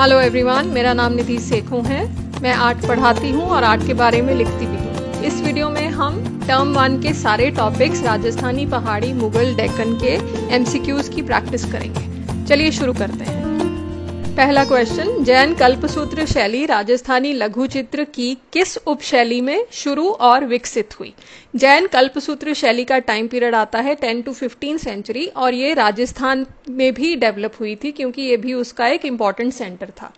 hello everyone मेरा नाम निधि सेखू है मैं आर्ट पढ़ाती हूँ और आर्ट के बारे में लिखती भी हूँ इस वीडियो में हम टर्म वन के सारे टॉपिक्स राजस्थानी पहाड़ी मुगल डेकन के एमसीक्यूज की प्रैक्टिस करेंगे चलिए शुरू करते हैं पहला क्वेश्चन जैन कल्पसूत्र शैली राजस्थानी लघु चित्र की किस उपशैली में शुरू और विकसित हुई जैन कल्पसूत्र शैली का टाइम पीरियड आता है 10 टू 15 सेंचुरी और ये राजस्थान में भी डेवलप हुई थी क्योंकि ये भी उसका एक इम्पॉर्टेंट सेंटर था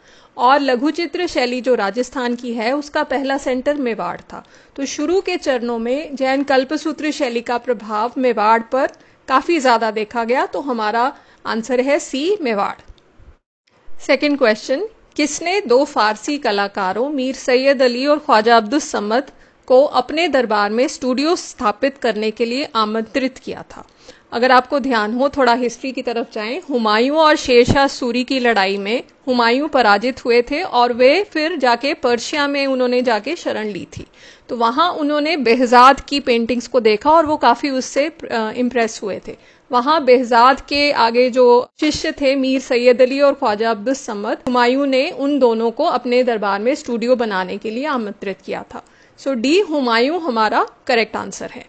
और लघु चित्र शैली जो राजस्थान की है उसका पहला सेंटर मेवाड़ था तो शुरू के चरणों में जैन कल्पसूत्र शैली का प्रभाव मेवाड़ पर काफी ज्यादा देखा गया तो हमारा आंसर है सी मेवाड़ सेकेंड क्वेश्चन किसने दो फारसी कलाकारों मीर सैयद अली और ख्वाजा समद को अपने दरबार में स्टूडियो स्थापित करने के लिए आमंत्रित किया था अगर आपको ध्यान हो थोड़ा हिस्ट्री की तरफ जाएं हुमायूं और शेरशाह सूरी की लड़ाई में हुमायूं पराजित हुए थे और वे फिर जाके पर्शिया में उन्होंने जाके शरण ली थी तो वहां उन्होंने बेहजाद की पेंटिंग्स को देखा और वो काफी उससे इम्प्रेस हुए थे वहाँ बेहजाद के आगे जो शिष्य थे मीर सैयद अली और ख्वाजा समद हुमायूं ने उन दोनों को अपने दरबार में स्टूडियो बनाने के लिए आमंत्रित किया था सो डी हुमायूं हमारा करेक्ट आंसर है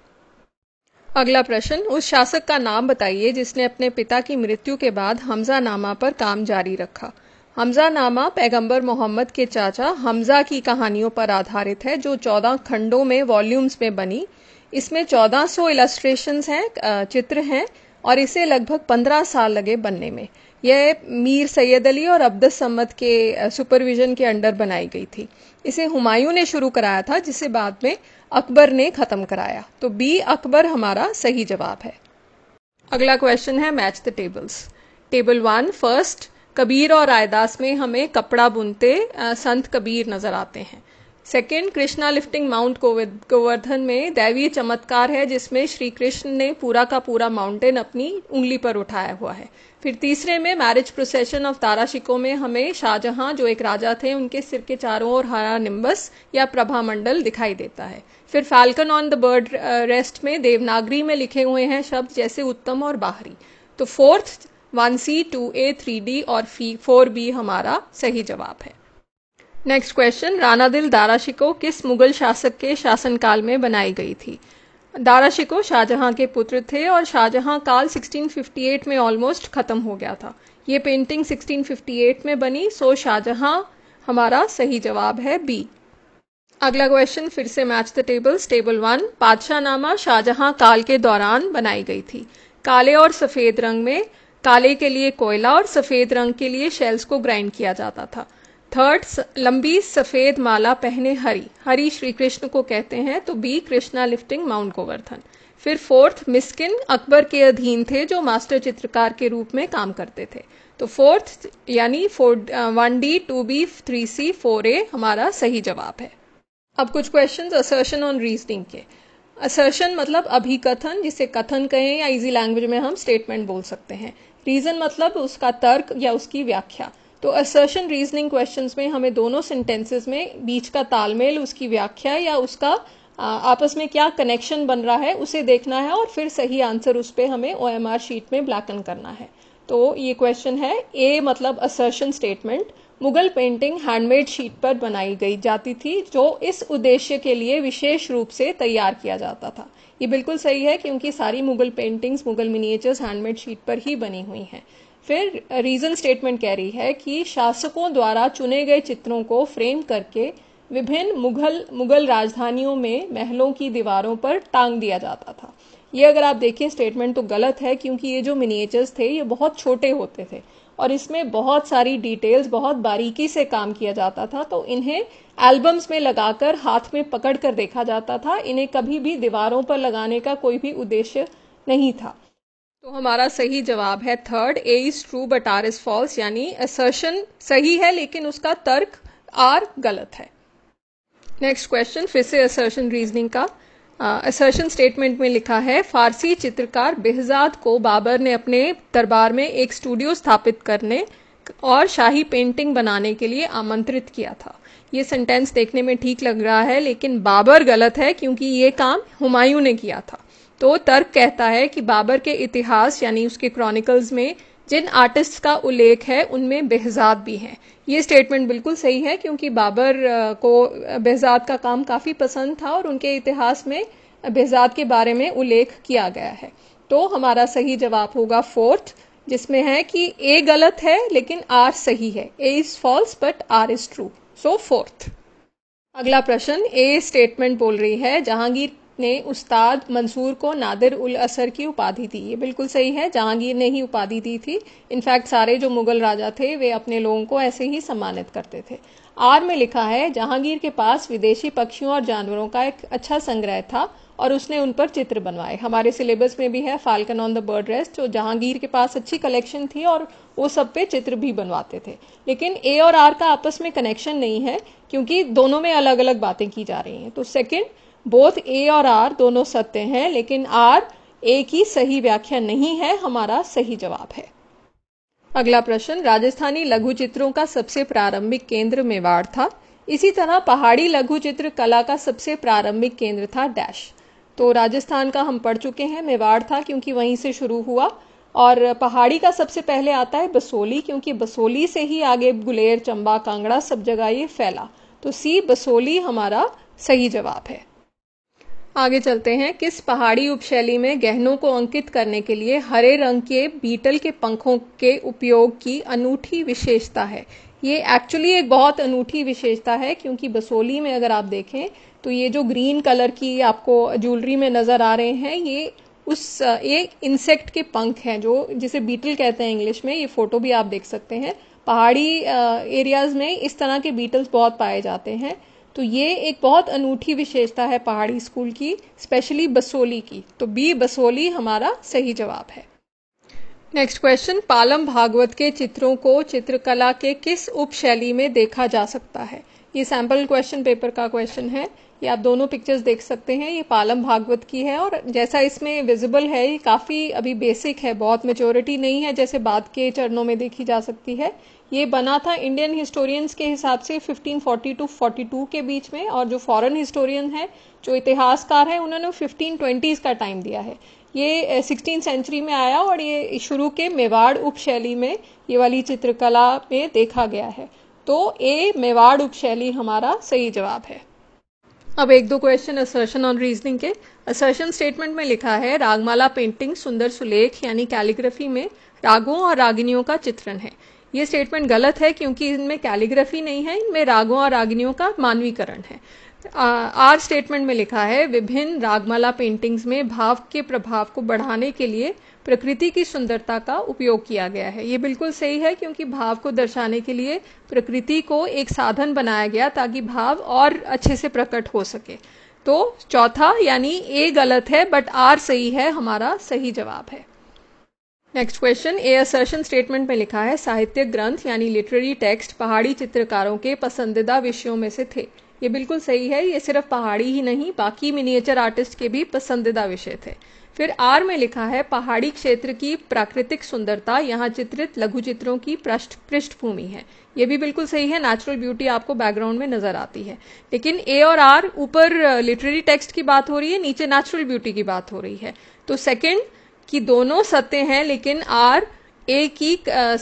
अगला प्रश्न उस शासक का नाम बताइए जिसने अपने पिता की मृत्यु के बाद हमजा नामा पर काम जारी रखा हमजा नामा पैगम्बर मोहम्मद के चाचा हमजा की कहानियों पर आधारित है जो चौदह खंडों में वॉल्यूम्स में बनी इसमें 1400 सौ इलस्ट्रेशन हैं चित्र हैं और इसे लगभग पंद्रह साल लगे बनने में यह मीर सैयद अली और अब्दस सम्मत के सुपरविजन के अंडर बनाई गई थी इसे हुमायूं ने शुरू कराया था जिसे बाद में अकबर ने ख़त्म कराया तो बी अकबर हमारा सही जवाब है अगला क्वेश्चन है match the tables table one first Kabir और रायदास में हमें कपड़ा बुनते संत कबीर नज़र आते हैं second Krishna lifting Mount Govardhan में दैवीय चमत्कार है जिसमें श्री कृष्ण ने पूरा का पूरा माउंटेन अपनी उंगली पर उठाया हुआ है फिर तीसरे में मैरिज प्रोसेशन ऑफ ताराशिको में हमें शाहजहां जो एक राजा थे उनके सिर के चारों ओर हरा निम्बस या प्रभा मंडल दिखाई देता है फिर falcon on the bird rest में देवनागरी में लिखे हुए हैं शब्द जैसे उत्तम और बाहरी तो fourth one C two A three D और फी फोर बी हमारा सही जवाब है नेक्स्ट क्वेश्चन राना दिल दारा शिको किस मुगल शासक के शासनकाल में बनाई गई थी दाराशिको शाहजहां के पुत्र थे और शाहजहां काल 1658 में ऑलमोस्ट ख़त्म हो गया था ये पेंटिंग 1658 में बनी सो शाहजहां हमारा सही जवाब है बी अगला क्वेश्चन फिर से match the tables table one नामा शाहजहां काल के दौरान बनाई गई थी काले और सफ़ेद रंग में काले के लिए कोयला और सफ़ेद रंग के लिए शेल्स को ग्राइंड किया जाता था थर्ड लंबी सफेद माला पहने हरी हरी श्री कृष्ण को कहते हैं तो B Krishna lifting Mount Govardhan फिर फोर्थ मिस्किन अकबर के अधीन थे जो मास्टर चित्रकार के रूप में काम करते थे तो फोर्थ यानी four one D two B three C four A हमारा सही जवाब है अब कुछ क्वेश्चन असर्शन ऑन रीजनिंग के असर्शन मतलब अभिकथन जिसे कथन कहें या इजी लैंग्वेज में हम स्टेटमेंट बोल सकते हैं रीजन मतलब उसका तर्क या उसकी व्याख्या तो असर्शन रीजनिंग क्वेश्चंस में हमें दोनों सेंटेंसेस में बीच का तालमेल उसकी व्याख्या या उसका आपस में क्या कनेक्शन बन रहा है उसे देखना है और फिर सही आंसर उस पर हमें ओ एम आर शीट में ब्लैकन करना है तो ये क्वेश्चन है ए मतलब assertion statement Mughal painting handmade sheet पर बनाई गई जाती थी जो इस उद्देश्य के लिए विशेष रूप से तैयार किया जाता था ये बिल्कुल सही है क्योंकि सारी Mughal paintings Mughal miniatures handmade sheet पर ही बनी हुई हैं फिर रीजन स्टेटमेंट कह रही है कि शासकों द्वारा चुने गए चित्रों को फ्रेम करके विभिन्न मुगल मुगल राजधानियों में महलों की दीवारों पर टांग दिया जाता था ये अगर आप देखें स्टेटमेंट तो गलत है क्योंकि ये जो मिनिएचर्स थे ये बहुत छोटे होते थे और इसमें बहुत सारी डिटेल्स बहुत बारीकी से काम किया जाता था तो इन्हें एल्बम्स में लगाकर हाथ में पकड़ कर देखा जाता था इन्हें कभी भी दीवारों पर लगाने का कोई भी उद्देश्य नहीं था तो हमारा सही जवाब है third A is true but R is false यानी असर्शन सही है लेकिन उसका तर्क आर गलत है नेक्स्ट क्वेश्चन फिर से असर्शन रीजनिंग का असर्शन uh, स्टेटमेंट में लिखा है फारसी चित्रकार बेहजाद को बाबर ने अपने दरबार में एक स्टूडियो स्थापित करने और शाही पेंटिंग बनाने के लिए आमंत्रित किया था ये सेंटेंस देखने में ठीक लग रहा है लेकिन बाबर गलत है क्योंकि ये काम हुमायूं ने किया था तो तर्क कहता है कि बाबर के इतिहास यानी उसके क्रॉनिकल्स में जिन आर्टिस्ट का उल्लेख है उनमें बेहजाद भी हैं ये स्टेटमेंट बिल्कुल सही है क्योंकि बाबर को बेहजाद का काम काफ़ी पसंद था और उनके इतिहास में बेहजाद के बारे में उल्लेख किया गया है तो हमारा सही जवाब होगा फोर्थ जिसमें है कि ए गलत है लेकिन आर सही है A is false but R is true so fourth अगला प्रश्न ए स्टेटमेंट बोल रही है जहांगीर ने उस्ताद मंसूर को नादिर उल असर की उपाधि दी ये बिल्कुल सही है जहांगीर ने ही उपाधि दी थी इनफैक्ट सारे जो मुगल राजा थे वे अपने लोगों को ऐसे ही सम्मानित करते थे आर में लिखा है जहांगीर के पास विदेशी पक्षियों और जानवरों का एक अच्छा संग्रह था और उसने उन पर चित्र बनवाए हमारे सिलेबस में भी है falcon on the bird rest जो जहांगीर के पास अच्छी कलेक्शन थी और वो सब पे चित्र भी बनवाते थे लेकिन ए और आर का आपस में कनेक्शन नहीं है क्योंकि दोनों में अलग अलग बातें की जा रही हैं तो सेकंड बोथ ए और आर दोनों सत्य हैं लेकिन आर ए की सही व्याख्या नहीं है हमारा सही जवाब है अगला प्रश्न राजस्थानी लघु चित्रों का सबसे प्रारंभिक केंद्र मेवाड़ था इसी तरह पहाड़ी लघु चित्र कला का सबसे प्रारंभिक केंद्र था डैश तो राजस्थान का हम पढ़ चुके हैं मेवाड़ था क्योंकि वहीं से शुरू हुआ और पहाड़ी का सबसे पहले आता है बसोली क्योंकि बसोली से ही आगे गुलेर चंबा कांगड़ा सब जगह ये फैला तो सी बसोली हमारा सही जवाब है आगे चलते हैं किस पहाड़ी उपशैली में गहनों को अंकित करने के लिए हरे रंग के बीटल के पंखों के उपयोग की अनूठी विशेषता है ये एक्चुअली एक बहुत अनूठी विशेषता है क्योंकि बसोली में अगर आप देखें तो ये जो ग्रीन कलर की आपको ज्वेलरी में नज़र आ रहे हैं ये उस ये इंसेक्ट के पंख हैं जो जिसे बीटल कहते हैं इंग्लिश में ये फ़ोटो भी आप देख सकते हैं पहाड़ी एरियाज़ में इस तरह के बीटल्स बहुत पाए जाते हैं तो ये एक बहुत अनूठी विशेषता है पहाड़ी स्कूल की स्पेशली बसोली की तो बी बसोली हमारा सही जवाब है नेक्स्ट क्वेश्चन पालम भागवत के चित्रों को चित्रकला के किस उपशैली में देखा जा सकता है ये सैम्पल क्वेश्चन पेपर का क्वेश्चन है ये आप दोनों पिक्चर्स देख सकते हैं ये पालम भागवत की है और जैसा इसमें विजिबल है ये काफ़ी अभी बेसिक है बहुत मेचोरिटी नहीं है जैसे बाद के चरणों में देखी जा सकती है ये बना था इंडियन हिस्टोरियंस के हिसाब से 1540 टू 42 के बीच में और जो फॉरेन हिस्टोरियन है जो इतिहासकार है उन्होंने ट्वेंटीज का टाइम दिया है ये सिक्सटीन सेंचुरी में आया और ये शुरू के मेवाड़ उपशैली में ये वाली चित्रकला में देखा गया है तो ए मेवाड़ उपशैली हमारा सही जवाब है अब एक दो क्वेश्चन असर्शन ऑन रीजनिंग के असर्शन स्टेटमेंट में लिखा है रागमाला पेंटिंग सुंदर सुलेख यानी कैलीग्राफी में रागों और रागिनियों का चित्रण है ये स्टेटमेंट गलत है क्योंकि इनमें कैलीग्राफी नहीं है इनमें रागों और रागिनियों का मानवीकरण है आर स्टेटमेंट में लिखा है विभिन्न रागमाला पेंटिंग्स में भाव के प्रभाव को बढ़ाने के लिए प्रकृति की सुंदरता का उपयोग किया गया है ये बिल्कुल सही है क्योंकि भाव को दर्शाने के लिए प्रकृति को एक साधन बनाया गया ताकि भाव और अच्छे से प्रकट हो सके तो चौथा यानी ए गलत है बट आर सही है हमारा सही जवाब है next question A assertion statement में लिखा है साहित्य ग्रंथ यानी लिटरेरी टेक्स्ट पहाड़ी चित्रकारों के पसंदीदा विषयों में से थे ये बिल्कुल सही है ये सिर्फ पहाड़ी ही नहीं बाकी मिनिएचर आर्टिस्ट के भी पसंदीदा विषय थे फिर आर में लिखा है पहाड़ी क्षेत्र की प्राकृतिक सुंदरता यहाँ चित्रित लघु चित्रों की पृष्ठ पृष्ठभूमि है ये भी बिल्कुल सही है नेचुरल ब्यूटी आपको बैकग्राउंड में नजर आती है लेकिन ए और आर ऊपर लिटरेरी टेक्स्ट की बात हो रही है नीचे नेचुरल ब्यूटी की बात हो रही है तो सेकेंड की दोनों सत्य हैं लेकिन आर ए की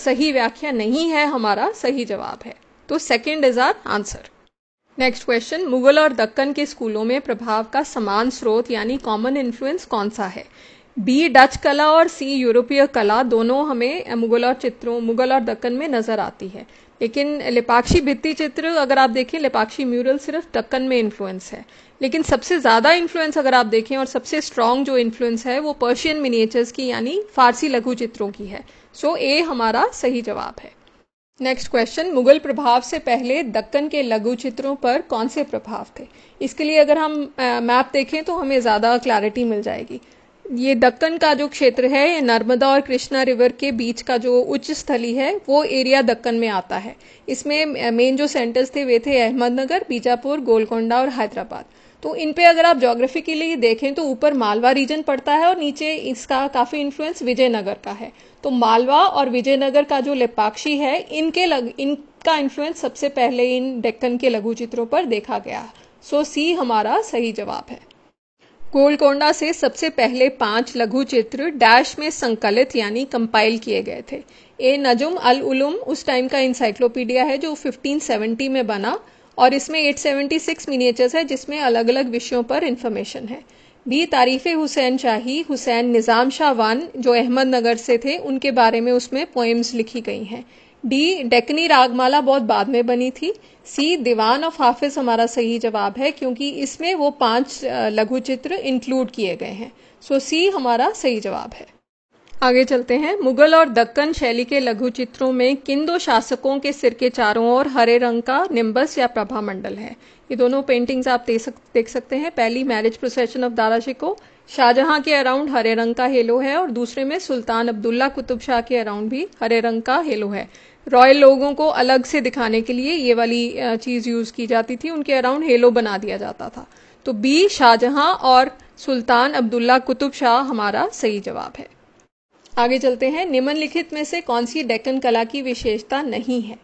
सही व्याख्या नहीं है हमारा सही जवाब है तो second is R answer next question Mughal और दक्कन के स्कूलों में प्रभाव का समान स्रोत यानी कॉमन इन्फ्लुएंस कौन सा है बी डच कला और सी यूरोपीय कला दोनों हमें मुगल और चित्रों मुगल और दक्कन में नजर आती है लेकिन लिपाक्षी भित्ति चित्र अगर आप देखें लिपाक्षी म्यूरल सिर्फ दक्कन में इन्फ्लुएंस है लेकिन सबसे ज़्यादा इन्फ्लुएंस अगर आप देखें और सबसे स्ट्रांग जो इन्फ्लुएंस है वो पर्शियन मिनिएचर्स की यानी फारसी लघु चित्रों की है सो so, ए हमारा सही जवाब है नेक्स्ट क्वेश्चन मुगल प्रभाव से पहले दक्कन के लघु चित्रों पर कौन से प्रभाव थे इसके लिए अगर हम मैप देखें तो हमें ज़्यादा क्लैरिटी मिल जाएगी ये दक्कन का जो क्षेत्र है ये नर्मदा और कृष्णा रिवर के बीच का जो उच्च स्थली है वो एरिया दक्कन में आता है इसमें मेन जो सेंटर्स थे वे थे अहमदनगर बीजापुर गोलकोंडा और हैदराबाद तो इन पे अगर आप के लिए देखें तो ऊपर मालवा रीजन पड़ता है और नीचे इसका काफ़ी इन्फ्लुएंस विजयनगर का है तो मालवा और विजयनगर का जो लेपाक्षी है इनके लग इनका इन्फ्लुएंस सबसे पहले इन डेक्कन के लघु चित्रों पर देखा गया सो सी हमारा सही जवाब है गोलकोंडा से सबसे पहले पांच लघु चित्र डैश में संकलित यानी कंपाइल किए गए थे ए नजुम अल उलूम उस टाइम का इंसाइक्लोपीडिया है जो 1570 में बना और इसमें 876 मिनिएचर्स है जिसमें अलग अलग विषयों पर इंफॉर्मेशन है बी तारीफ हुसैन शाही हुसैन निज़ाम शाह वान जो अहमदनगर से थे उनके बारे में उसमें पोएम्स लिखी गई हैं डी डेकनी रागमाला बहुत बाद में बनी थी सी दीवान ऑफ हाफिज हमारा सही जवाब है क्योंकि इसमें वो पांच लघु चित्र इंक्लूड किए गए हैं सो सी हमारा सही जवाब है आगे चलते हैं मुगल और दक्कन शैली के लघु चित्रों में किन दो शासकों के सिर के चारों ओर हरे रंग का निम्बस या प्रभा मंडल है ये दोनों पेंटिंग्स आप देख, सक, देख सकते हैं पहली marriage procession of Dara Shikoh Shahjahan के अराउंड हरे रंग का हेलो है और दूसरे में सुल्तान अब्दुल्ला कुतुब शाह के अराउंड भी हरे रंग का हेलो है रॉयल लोगों को अलग से दिखाने के लिए ये वाली चीज़ यूज़ की जाती थी उनके अराउंड हेलो बना दिया जाता था तो बी शाहजहां और सुल्तान अब्दुल्ला कुतुब शाह हमारा सही जवाब है आगे चलते हैं निम्नलिखित में से कौन सी डेक्कन कला की विशेषता नहीं है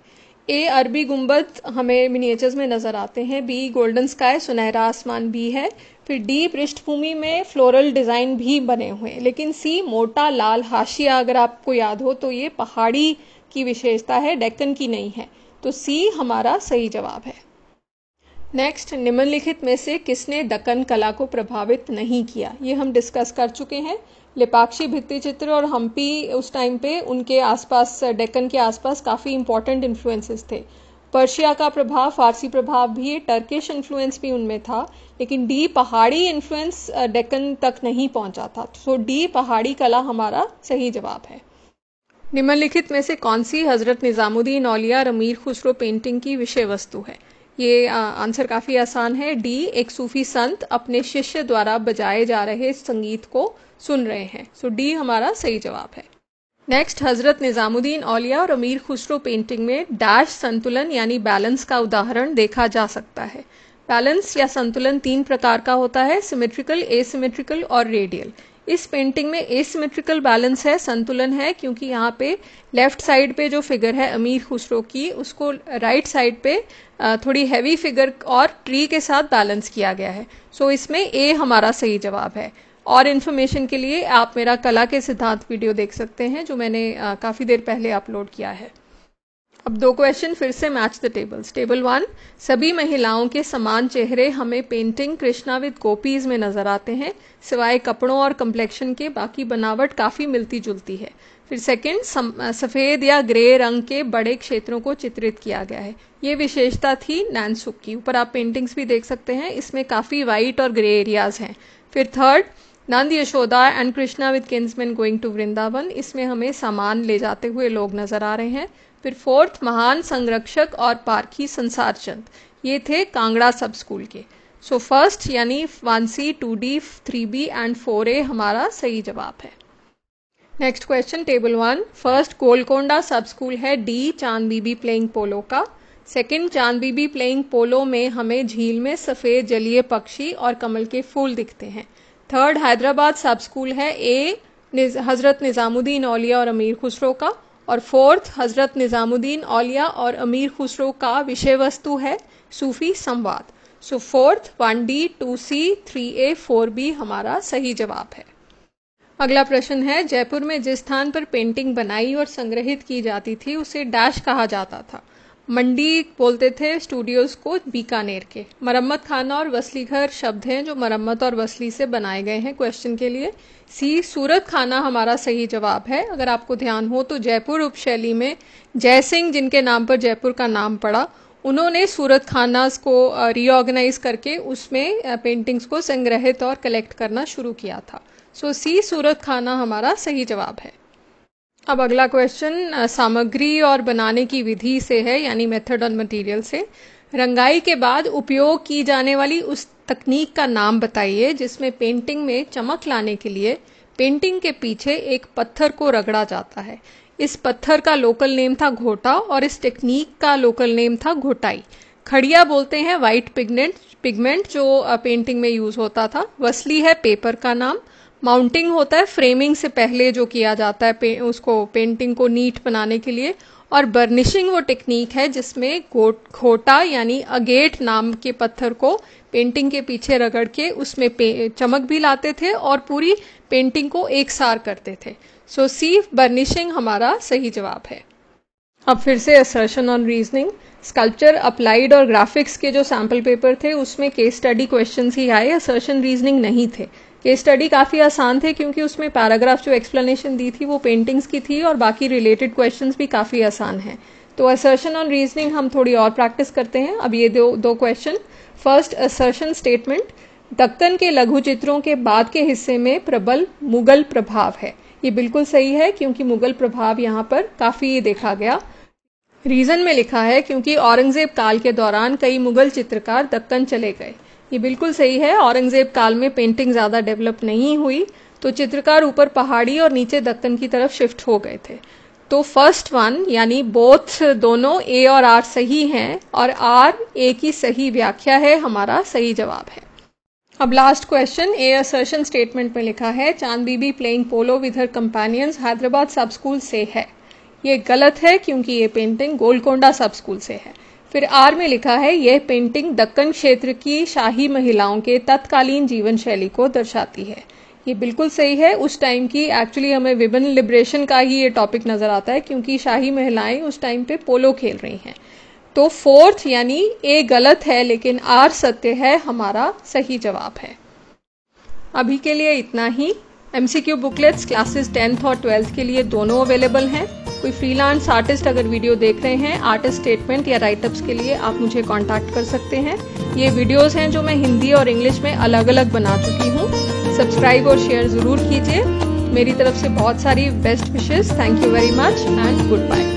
ए अरबी गुम्बद हमें मिनिएचर्स में नजर आते हैं बी गोल्डन स्काई सुनहरा आसमान भी है फिर डी पृष्ठभूमि में फ्लोरल डिजाइन भी बने हुए हैं लेकिन सी मोटा लाल हाशिया अगर आपको याद हो तो ये पहाड़ी की विशेषता है डेक्कन की नहीं है तो सी हमारा सही जवाब है नेक्स्ट निम्नलिखित में से किसने दक्कन कला को प्रभावित नहीं किया ये हम डिस्कस कर चुके हैं लेपाक्षी भित्तिचित्र और हम्पी उस टाइम पे उनके आसपास डेक्कन के आसपास काफ़ी इम्पोर्टेंट इन्फ्लुएंसेस थे पर्शिया का प्रभाव फारसी प्रभाव भी टर्किश इन्फ्लुएंस भी उनमें था लेकिन डी पहाड़ी इन्फ्लुएंस डेक्कन तक नहीं पहुंचा था सो तो डी पहाड़ी कला हमारा सही जवाब है निम्नलिखित में से कौन सी हजरत निज़ामुद्दीन औलिया रमीर खुसरो पेंटिंग की विषय वस्तु है ये आंसर काफ़ी आसान है डी एक सूफी संत अपने शिष्य द्वारा बजाए जा रहे संगीत को सुन रहे हैं सो so, डी हमारा सही जवाब है नेक्स्ट हजरत निज़ामुद्दीन औलिया और अमीर खुसरो पेंटिंग में डैश संतुलन यानी बैलेंस का उदाहरण देखा जा सकता है बैलेंस या संतुलन तीन प्रकार का होता है सिमेट्रिकल एसिमेट्रिकल और रेडियल इस पेंटिंग में एसिमेट्रिकल बैलेंस है संतुलन है क्योंकि यहाँ पे लेफ्ट साइड पे जो फिगर है अमीर खुसरो की उसको राइट right साइड पे थोड़ी हैवी फिगर और ट्री के साथ बैलेंस किया गया है सो so इसमें ए हमारा सही जवाब है और इन्फॉर्मेशन के लिए आप मेरा कला के सिद्धांत वीडियो देख सकते हैं जो मैंने काफ़ी देर पहले अपलोड किया है अब दो क्वेश्चन फिर से match the tables table one सभी महिलाओं के समान चेहरे हमें पेंटिंग कृष्णा विद गोपीज में नजर आते हैं सिवाय कपड़ों और कम्प्लेक्शन के बाकी बनावट काफी मिलती जुलती है फिर सेकंड सफेद या ग्रे रंग के बड़े क्षेत्रों को चित्रित किया गया है ये विशेषता थी नैनसुक की ऊपर आप पेंटिंग्स भी देख सकते हैं इसमें काफी व्हाइट और ग्रे एरियाज हैं फिर third Nanda Yashoda and Krishna with kinsmen going to Vrindavan इसमें हमें सामान ले जाते हुए लोग नजर आ रहे हैं फिर फोर्थ महान संरक्षक और पारखी संसार चंद ये थे कांगड़ा सब स्कूल के सो फर्स्ट यानी one C two D three B and four A हमारा सही जवाब है next question table one first Golconda sub school है डी चांद बीबी प्लेइंग पोलो का सेकेंड चांद बीबी प्लेइंग पोलो में हमें झील में सफ़ेद जलीय पक्षी और कमल के फूल दिखते हैं थर्ड हैदराबाद सब स्कूल है ए निज, हज़रत निज़ामुद्दीन औलिया और अमीर खुसरो का और फोर्थ हज़रत निज़ामुद्दीन औलिया और अमीर खुसरो का विषय वस्तु है सूफ़ी संवाद so fourth one D two C three A four B हमारा सही जवाब है अगला प्रश्न है जयपुर में जिस स्थान पर पेंटिंग बनाई और संग्रहित की जाती थी उसे डैश कहा जाता था मंडी बोलते थे स्टूडियोज को बीकानेर के मरम्मत खाना और वसली घर शब्द हैं जो मरम्मत और वसली से बनाए गए हैं क्वेश्चन के लिए सी सूरत खाना हमारा सही जवाब है अगर आपको ध्यान हो तो जयपुर उपशैली में जय सिंह जिनके नाम पर जयपुर का नाम पड़ा उन्होंने सूरत खाना को रीऑर्गेनाइज करके उसमें पेंटिंग्स को संग्रहित और कलेक्ट करना शुरू किया था सो सी सूरत खाना हमारा सही जवाब है अब अगला क्वेश्चन सामग्री और बनाने की विधि से है यानी मेथड और मटेरियल से रंगाई के बाद उपयोग की जाने वाली उस तकनीक का नाम बताइए जिसमें पेंटिंग में चमक लाने के लिए पेंटिंग के पीछे एक पत्थर को रगड़ा जाता है इस पत्थर का लोकल नेम था घोटा और इस टेक्निक का लोकल नेम था घोटाई खड़िया बोलते हैं वाइट पिगमेंट पिगमेंट जो पेंटिंग में यूज होता था वसली है पेपर का नाम माउंटिंग होता है फ्रेमिंग से पहले जो किया जाता है पे, उसको पेंटिंग को नीट बनाने के लिए और बर्निशिंग वो टेक्निक है जिसमें खोटा यानी अगेट नाम के पत्थर को पेंटिंग के पीछे रगड़ के उसमें चमक भी लाते थे और पूरी पेंटिंग को एक सार करते थे सो सी बर्निशिंग हमारा सही जवाब है अब फिर से assertion on reasoning sculpture applied और ग्राफिक्स के जो सैम्पल पेपर थे उसमें केस स्टडी क्वेश्चन ही आए असर्शन रीजनिंग नहीं थे केस स्टडी काफ़ी आसान थे क्योंकि उसमें पैराग्राफ जो एक्सप्लेनेशन दी थी वो पेंटिंग्स की थी और बाकी रिलेटेड क्वेश्चंस भी काफ़ी आसान हैं तो असर्शन ऑन रीजनिंग हम थोड़ी और प्रैक्टिस करते हैं अब ये दो दो question first assertion statement Deccan के लघु चित्रों के बाद के हिस्से में प्रबल मुगल प्रभाव है ये बिल्कुल सही है क्योंकि मुगल प्रभाव यहाँ पर काफ़ी देखा गया रीजन में लिखा है क्योंकि औरंगजेब काल के दौरान कई मुगल चित्रकार दक्कन चले गए ये बिल्कुल सही है औरंगजेब काल में पेंटिंग ज़्यादा डेवलप नहीं हुई तो चित्रकार ऊपर पहाड़ी और नीचे दक्कन की तरफ शिफ्ट हो गए थे तो फर्स्ट वन यानी बोथ दोनों ए और आर सही हैं और आर ए की सही व्याख्या है हमारा सही जवाब है अब last question A assertion statement में लिखा है Chand Bibi playing polo with her companions Hyderabad sub school से है ये गलत है क्योंकि ये पेंटिंग गोलकोंडा सब स्कूल से है फिर आर में लिखा है यह पेंटिंग दक्कन क्षेत्र की शाही महिलाओं के तत्कालीन जीवन शैली को दर्शाती है ये बिल्कुल सही है उस टाइम की एक्चुअली हमें विमेन लिबरेशन का ही ये टॉपिक नज़र आता है क्योंकि शाही महिलाएं उस टाइम पे पोलो खेल रही हैं तो फोर्थ यानी ए गलत है लेकिन आर सत्य है हमारा सही जवाब है अभी के लिए इतना ही एमसीक्यू बुकलेट्स क्लासेस टेंथ और ट्वेल्थ के लिए दोनों अवेलेबल हैं कोई फ्रीलांस आर्टिस्ट अगर वीडियो देख रहे हैं आर्टिस्ट स्टेटमेंट या राइटअप्स के लिए आप मुझे कांटेक्ट कर सकते हैं ये वीडियोस हैं जो मैं हिंदी और इंग्लिश में अलग अलग बना चुकी हूँ सब्सक्राइब और शेयर ज़रूर कीजिए मेरी तरफ से बहुत सारी best wishes thank you very much and good bye